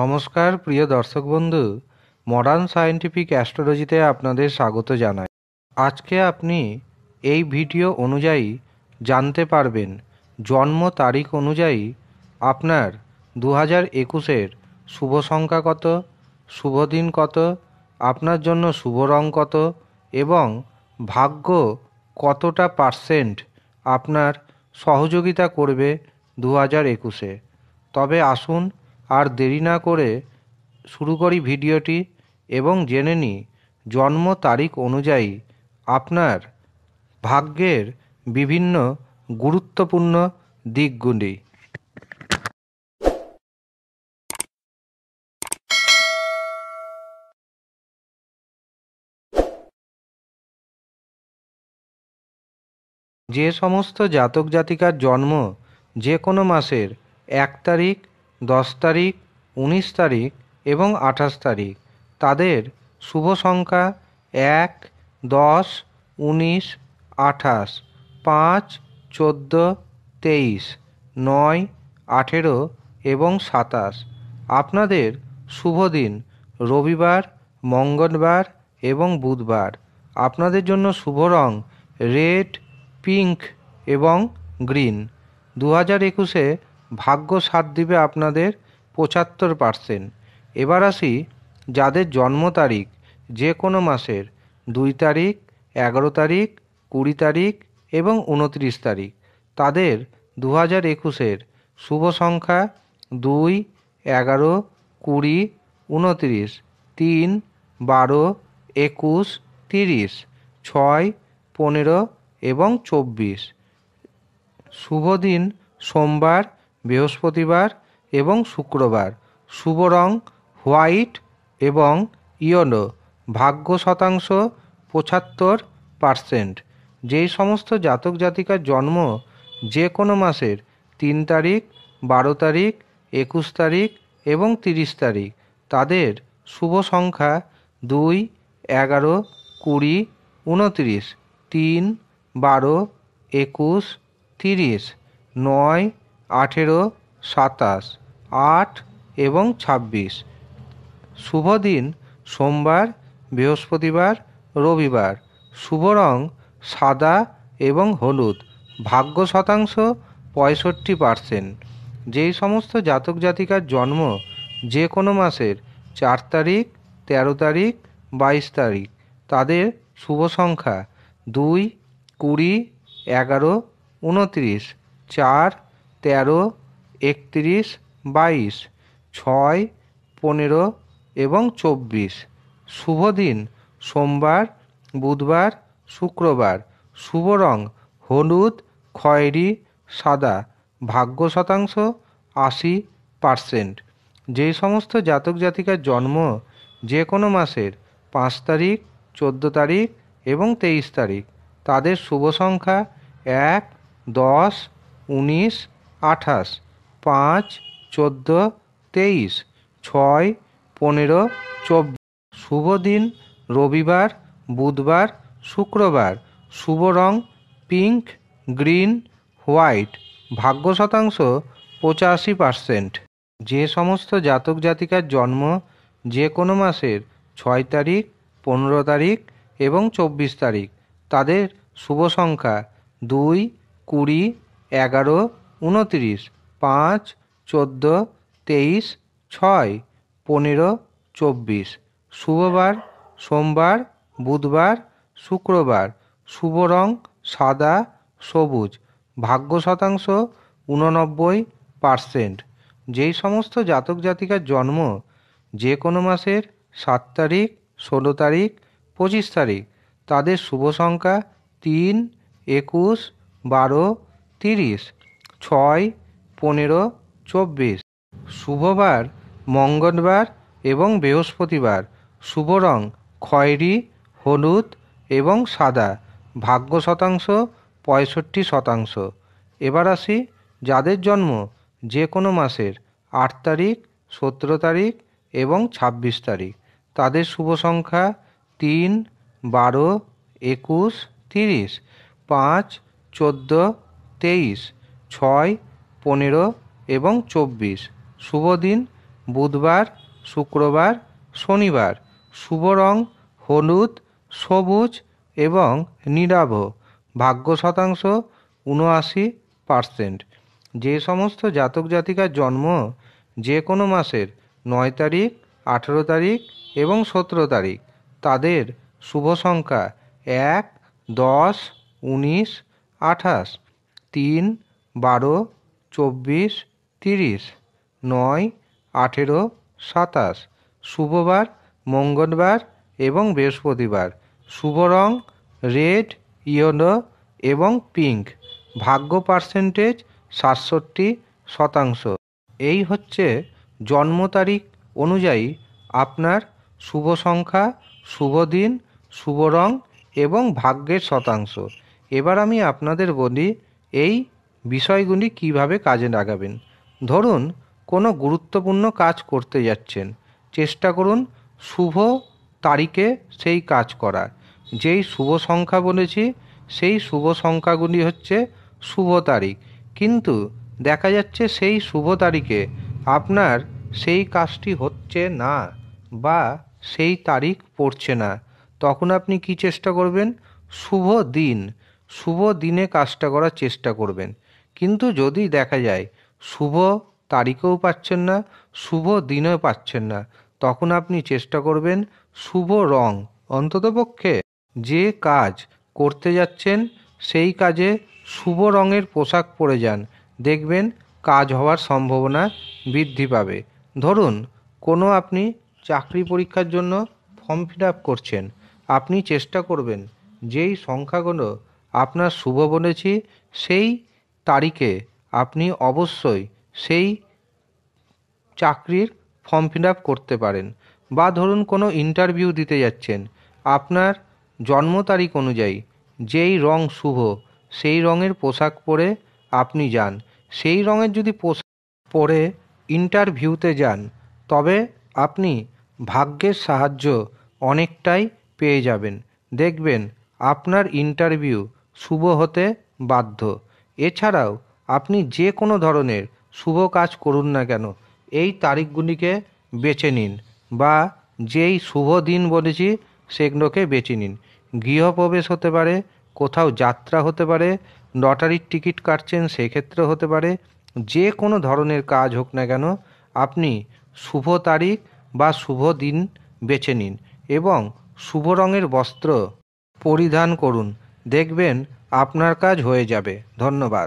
নমস্কার প্রিয় দর্শক বন্ধু মডার্ন সায়েন্টিফিক অ্যাস্ট্রোলজিতে আপনাদের স্বাগত জানাই আজকে আপনি এই ভিডিও অনুযায়ী জানতে পারবেন জন্ম তারিখ অনুযায়ী আপনার দু হাজার একুশের শুভ সংখ্যা কত শুভ দিন কত আপনার জন্য শুভ রং কত এবং ভাগ্য কতটা পার্সেন্ট আপনার সহযোগিতা করবে দু হাজার একুশে তবে আসুন আর দেরি না করে শুরু করি ভিডিওটি এবং জেনে নিই জন্ম তারিখ অনুযায়ী আপনার ভাগ্যের বিভিন্ন গুরুত্বপূর্ণ দিকগুলি যে সমস্ত জাতক জাতিকার জন্ম যে কোনো মাসের এক তারিখ দশ তারিখ উনিশ তারিখ এবং আঠাশ তারিখ তাদের শুভ সংখ্যা এক দশ উনিশ আঠাশ পাঁচ চোদ্দো তেইশ নয় আঠেরো এবং সাতাশ আপনাদের শুভ দিন রবিবার মঙ্গলবার এবং বুধবার আপনাদের জন্য শুভ রং রেড পিঙ্ক এবং গ্রিন দু হাজার একুশে ভাগ্য সাথ দিবে আপনাদের পঁচাত্তর পার্সেন্ট এবার আসি যাদের জন্ম তারিখ যে কোনো মাসের দুই তারিখ এগারো তারিখ কুড়ি তারিখ এবং উনত্রিশ তারিখ তাদের দু হাজার একুশের শুভ সংখ্যা দুই এগারো কুড়ি উনত্রিশ তিন বারো একুশ তিরিশ ছয় পনেরো এবং চব্বিশ শুভ দিন সোমবার বৃহস্পতিবার এবং শুক্রবার শুভ রং হোয়াইট এবং ইয়োনো ভাগ্য শতাংশ পঁচাত্তর পারসেন্ট যেই সমস্ত জাতক জাতিকার জন্ম যে কোনো মাসের তিন তারিখ বারো তারিখ একুশ তারিখ এবং তিরিশ তারিখ তাদের শুভ সংখ্যা দুই এগারো কুড়ি উনত্রিশ তিন বারো একুশ তিরিশ নয় আঠেরো সাতাশ আট এবং ছাব্বিশ শুভ দিন সোমবার বৃহস্পতিবার রবিবার শুভ রং সাদা এবং হলুদ ভাগ্য শতাংশ পঁয়ষট্টি পার্সেন্ট যেই সমস্ত জাতক জাতিকার জন্ম যে কোনো মাসের চার তারিখ তেরো তারিখ বাইশ তারিখ তাদের শুভ সংখ্যা দুই কুড়ি এগারো উনত্রিশ চার তেরো একত্রিশ বাইশ ছয় পনেরো এবং চব্বিশ শুভ দিন সোমবার বুধবার শুক্রবার শুভ রং হলুদ খয়েরি সাদা ভাগ্য শতাংশ আশি পার্সেন্ট যে সমস্ত জাতক জাতিকার জন্ম যে কোনো মাসের পাঁচ তারিখ চোদ্দো তারিখ এবং তেইশ তারিখ তাদের শুভ সংখ্যা এক দশ উনিশ আঠাশ পাঁচ চোদ্দ তেইশ ছয় পনেরো চব্বিশ শুভ দিন রবিবার বুধবার শুক্রবার শুভ রং পিঙ্ক গ্রিন হোয়াইট ভাগ্য শতাংশ পঁচাশি পার্সেন্ট যে সমস্ত জাতক জাতিকার জন্ম যে কোনো মাসের ছয় তারিখ পনেরো তারিখ এবং চব্বিশ তারিখ তাদের শুভ সংখ্যা দুই কুড়ি এগারো উনত্রিশ পাঁচ চোদ্দো তেইশ ছয় পনেরো চব্বিশ শুভবার সোমবার বুধবার শুক্রবার শুভ রং সাদা সবুজ ভাগ্য শতাংশ উননব্বই পার্সেন্ট যেই সমস্ত জাতক জাতিকার জন্ম যে কোনো মাসের সাত তারিখ ষোলো তারিখ পঁচিশ তারিখ তাদের শুভ সংখ্যা তিন একুশ বারো তিরিশ ছয় পনেরো চব্বিশ শুভবার মঙ্গলবার এবং বৃহস্পতিবার শুভ রং খয়েরি হলুদ এবং সাদা ভাগ্য শতাংশ পঁয়ষট্টি শতাংশ এবার আসি যাদের জন্ম যে কোনো মাসের আট তারিখ সতেরো তারিখ এবং ছাব্বিশ তারিখ তাদের শুভ সংখ্যা তিন বারো একুশ তিরিশ পাঁচ চোদ্দো তেইশ ছয় পনেরো এবং চব্বিশ শুভ দিন বুধবার শুক্রবার শনিবার শুভ রং হলুদ সবুজ এবং নিরাভ ভাগ্য শতাংশ উনআশি পার্সেন্ট যে সমস্ত জাতক জাতিকার জন্ম যে কোনো মাসের নয় তারিখ আঠেরো তারিখ এবং সতেরো তারিখ তাদের শুভ সংখ্যা এক দশ উনিশ আঠাশ তিন বারো চব্বিশ তিরিশ নয় আঠেরো সাতাশ শুভবার মঙ্গলবার এবং বৃহস্পতিবার শুভ রং রেড ইয়েলো এবং পিঙ্ক ভাগ্য পার্সেন্টেজ সাতষট্টি শতাংশ এই হচ্ছে জন্ম তারিখ অনুযায়ী আপনার শুভ সংখ্যা শুভ দিন শুভ রং এবং ভাগ্যের শতাংশ এবার আমি আপনাদের বলি এই বিষয়গুলি কিভাবে কাজে লাগাবেন ধরুন কোনো গুরুত্বপূর্ণ কাজ করতে যাচ্ছেন চেষ্টা করুন শুভ তারিখে সেই কাজ করার যেই শুভ সংখ্যা বলেছি সেই শুভ সংখ্যাগুলি হচ্ছে শুভ তারিখ কিন্তু দেখা যাচ্ছে সেই শুভ তারিখে আপনার সেই কাজটি হচ্ছে না বা সেই তারিখ পড়ছে না তখন আপনি কি চেষ্টা করবেন শুভ দিন শুভ দিনে কাজটা করার চেষ্টা করবেন কিন্তু যদি দেখা যায় শুভ তারিখেও পাচ্ছেন না শুভ দিনেও পাচ্ছেন না তখন আপনি চেষ্টা করবেন শুভ রং অন্ততপক্ষে যে কাজ করতে যাচ্ছেন সেই কাজে শুভ রঙের পোশাক পরে যান দেখবেন কাজ হওয়ার সম্ভাবনা বৃদ্ধি পাবে ধরুন কোনো আপনি চাকরি পরীক্ষার জন্য ফর্ম ফিল আপ করছেন আপনি চেষ্টা করবেন যেই সংখ্যাগুলো আপনার শুভ বলেছি সেই তারিখে আপনি অবশ্যই সেই চাকরির ফর্ম ফিল আপ করতে পারেন বা ধরুন কোনো ইন্টারভিউ দিতে যাচ্ছেন আপনার জন্ম তারিখ অনুযায়ী যেই রং শুভ সেই রঙের পোশাক পরে আপনি যান সেই রঙের যদি পোশাক পরে ইন্টারভিউতে যান তবে আপনি ভাগ্যের সাহায্য অনেকটাই পেয়ে যাবেন দেখবেন আপনার ইন্টারভিউ শুভ হতে বাধ্য এছাড়াও আপনি যে কোনো ধরনের শুভ কাজ করুন না কেন এই তারিখগুলিকে বেছে নিন বা যেই শুভ দিন বলেছি সেগুলোকে বেছে নিন গৃহপ্রবেশ হতে পারে কোথাও যাত্রা হতে পারে লটারির টিকিট কাটছেন সেক্ষেত্রে হতে পারে যে কোনো ধরনের কাজ হোক না কেন আপনি শুভ তারিখ বা শুভ দিন বেছে নিন এবং শুভ রঙের বস্ত্র পরিধান করুন দেখবেন আপনার কাজ হয়ে যাবে ধন্যবাদ